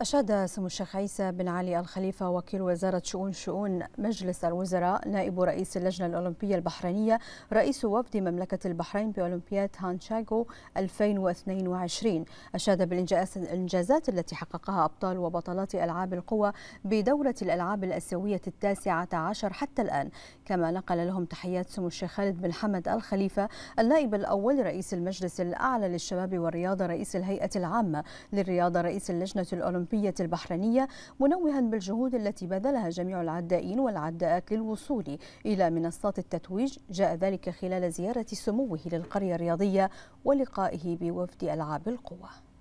أشاد سمو الشيخ عيسى بن علي الخليفة وكيل وزارة شؤون شؤون مجلس الوزراء نائب رئيس اللجنة الأولمبية البحرينية رئيس وفد مملكة البحرين بأولمبياد هانشاغو 2022 أشاد بالإنجازات التي حققها أبطال وبطلات ألعاب القوى بدورة الألعاب الأسيوية التاسعة عشر حتى الآن كما نقل لهم تحيات سمو الشيخ خالد بن حمد الخليفة النائب الأول رئيس المجلس الأعلى للشباب والرياضة رئيس الهيئة العامة للرياضة رئيس اللجنة الأولمبية الأولمبية البحرينية منوها بالجهود التي بذلها جميع العدائين والعداءات للوصول إلى منصات التتويج جاء ذلك خلال زيارة سموه للقرية الرياضية ولقائه بوفد ألعاب القوى